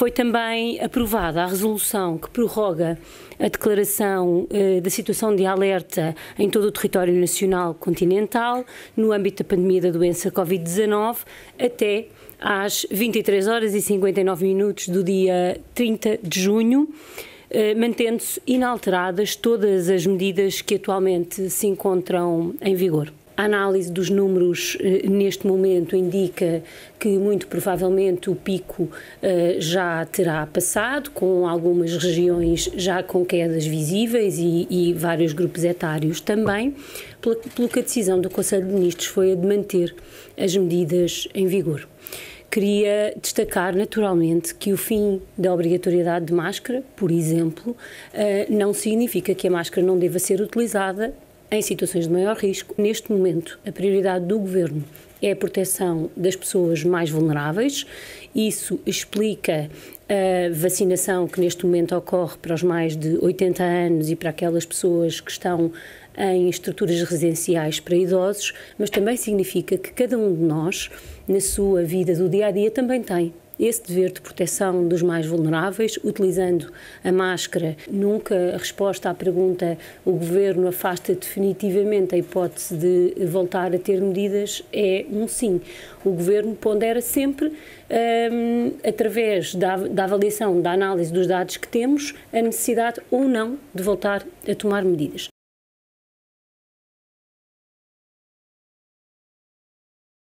Foi também aprovada a resolução que prorroga a declaração eh, da situação de alerta em todo o território nacional continental no âmbito da pandemia da doença Covid-19 até às 23 horas e 59 minutos do dia 30 de junho eh, mantendo-se inalteradas todas as medidas que atualmente se encontram em vigor. A análise dos números eh, neste momento indica que muito provavelmente o pico eh, já terá passado, com algumas regiões já com quedas visíveis e, e vários grupos etários também, pelo, pelo que a decisão do Conselho de Ministros foi a de manter as medidas em vigor. Queria destacar, naturalmente, que o fim da obrigatoriedade de máscara, por exemplo, eh, não significa que a máscara não deva ser utilizada em situações de maior risco. Neste momento, a prioridade do Governo é a proteção das pessoas mais vulneráveis. Isso explica a vacinação que neste momento ocorre para os mais de 80 anos e para aquelas pessoas que estão em estruturas residenciais para idosos, mas também significa que cada um de nós, na sua vida do dia a dia, também tem esse dever de proteção dos mais vulneráveis, utilizando a máscara. Nunca a resposta à pergunta o governo afasta definitivamente a hipótese de voltar a ter medidas é um sim. O governo pondera sempre, hum, através da, da avaliação, da análise dos dados que temos, a necessidade ou não de voltar a tomar medidas.